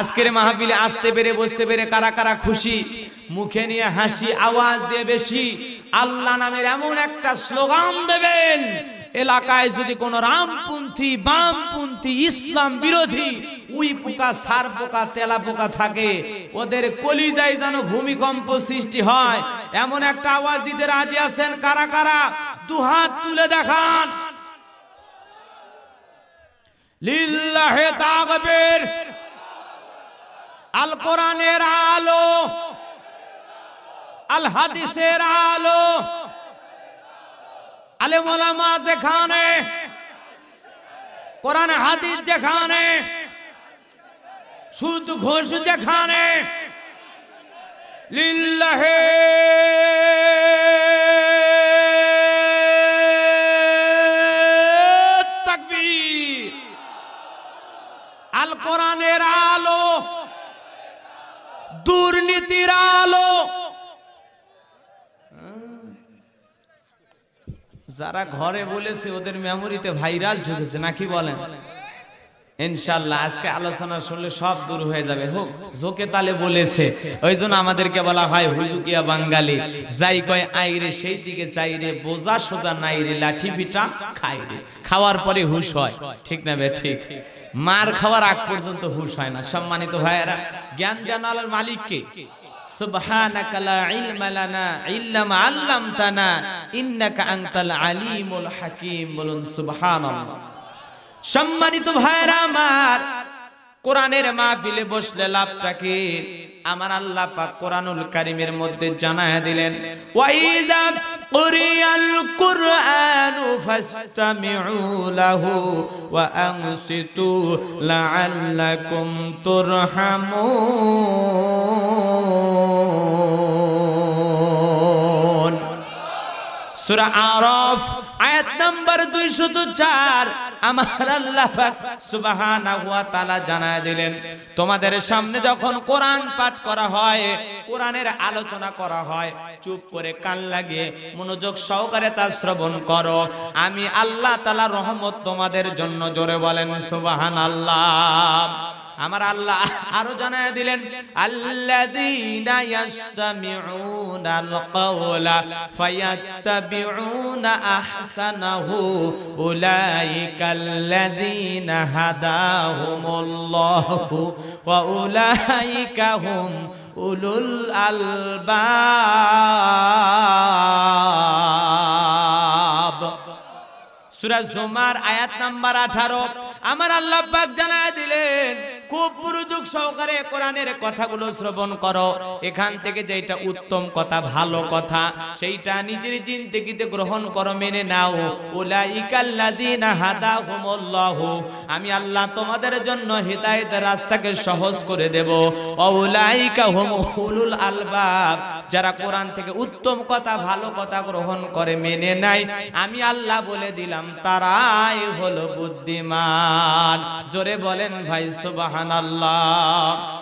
আজকের মাহফিলে আসতে পেরে বসতে পেরে কারা কারা খুশি মুখে নিয়ে হাসি আওয়াজ দিয়ে বেশি আল্লাহ নামের এমন একটা স্লোগান দেবেন এলাকায় যদি কোন রামপন্থী বামপন্থী ইসলাম বিরোধী উই পোকা সার পোকা তেলা পোকা থাকে ওদের কলিজায় যেন ভূমিকম্প সৃষ্টি হয় এমন একটা আওয়াজ দিতে রাজি আছেন কারা কারা দুহাত তুলে দেখান লিল্লাহে তাকবীর আল কোরআনের আলো আল হাদিসের আলো আলে মোলামা যেখানে কোরআন হাদিস যেখানে সুদ ঘোষ যেখানে লিল্লাহে তাকবীর আল কোরআনের আলো দুর্নীতির আলো যারা ঘরে বলেছে ওদের মেমোরিতে ভাইরাস ঢুকেছে নাকি বলেন ইনশাল্লাহ আজকে আলোচনা শুনলে সব দূর হয়ে যাবে হোক জোকে তালে বলেছে ওই জন্য আমাদেরকে বলা হয় হুজুকিয়া বাঙালি যাই কয় আইরে সেই দিকে চাইরে বোঝা সোজা নাইরে লাঠি পিটা খাইরে খাওয়ার পরে হুশ হয় ঠিক না বে ঠিক মার খাওয়ার আগ পর্যন্ত হুশ হয় না সম্মানিত ভাইয়েরা জ্ঞান জ্ঞানালার মালিককে سبحانك সম্মানিত ভাইরা মার কোরআনের মা মাহফিলে বসলে লাভটাকে আমার আল্লাহ পাক কোরআনুল কারিমের মধ্যে জানায় দিলেন ওয়াইদা কুরিয়াল কুরআনু ফাসতামিউ লাহু ওয়া আনসিতু লাআল্লাকুম তুরহামুন সূরা আরাফ নাম্বার দুই শুধু চার আমার আল্লাহ সুবহানাহু জানায় দিলেন তোমাদের সামনে যখন কোরআন পাঠ করা হয় কোরআনের আলোচনা করা হয় চুপ করে কান লাগে মনোযোগ সহকারে তা শ্রবণ করো আমি আল্লাহ তালা রহমত তোমাদের জন্য জোরে বলেন সুবাহান আল্লাহ আমার আল্লাহ আরো জানায় দিলেন আল্লাযীনা ইয়াসতামিউনাল কাওলা ফায়াত্তাবিউনা আহসানাহু উলাইকাল্লাযীনা হাদাহুমুল্লাহু ওয়া উলাইকা হুম উলুল আলবাব সূরা জুমার আয়াত নাম্বার 18 আমার আল্লাহ পাক জানায় দিলেন খুব মনোযোগ সহকারে কোরআনের কথাগুলো শ্রবণ করো এখান থেকে যেটা উত্তম কথা ভালো কথা সেইটা নিজের জিন্দগিতে গ্রহণ করো মেনে নাও আমি আল্লাহ তোমাদের জন্য হৃদায়ত রাস্তাকে সহজ করে দেব আলবাব যারা কোরআন থেকে উত্তম কথা ভালো কথা গ্রহণ করে মেনে নাই আমি আল্লাহ বলে দিলাম তারাই হলো বুদ্ধিমান জোরে বলেন ভাই সুবাহ سبحان الله